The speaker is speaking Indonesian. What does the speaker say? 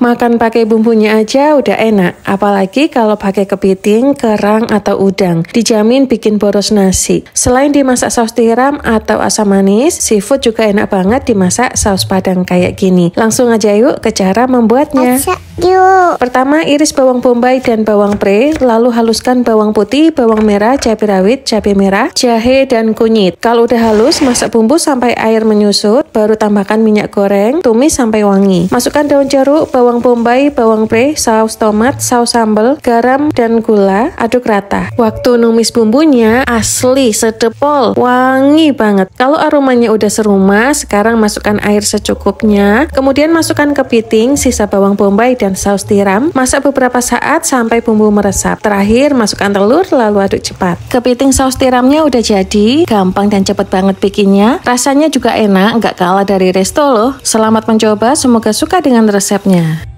Makan pakai bumbunya aja udah enak, apalagi kalau pakai kepiting, kerang, atau udang. Dijamin bikin boros nasi. Selain dimasak saus tiram atau asam manis, seafood juga enak banget dimasak saus padang kayak gini. Langsung aja yuk ke cara membuatnya. Asa. Yuk. Pertama iris bawang bombay dan bawang pre, lalu haluskan bawang putih, bawang merah, cabai rawit, cabai merah, jahe dan kunyit. Kalau udah halus, masak bumbu sampai air menyusut, baru tambahkan minyak goreng, tumis sampai wangi. Masukkan daun jeruk, bawang bombay, bawang pre, saus tomat, saus sambal, garam dan gula, aduk rata. Waktu numis bumbunya asli sedepol, wangi banget. Kalau aromanya udah serumah, sekarang masukkan air secukupnya, kemudian masukkan kepiting, sisa bawang bombay dan dan saus tiram. Masak beberapa saat sampai bumbu meresap. Terakhir, masukkan telur lalu aduk cepat. Kepiting saus tiramnya udah jadi, gampang dan cepet banget bikinnya. Rasanya juga enak, nggak kalah dari resto loh. Selamat mencoba, semoga suka dengan resepnya.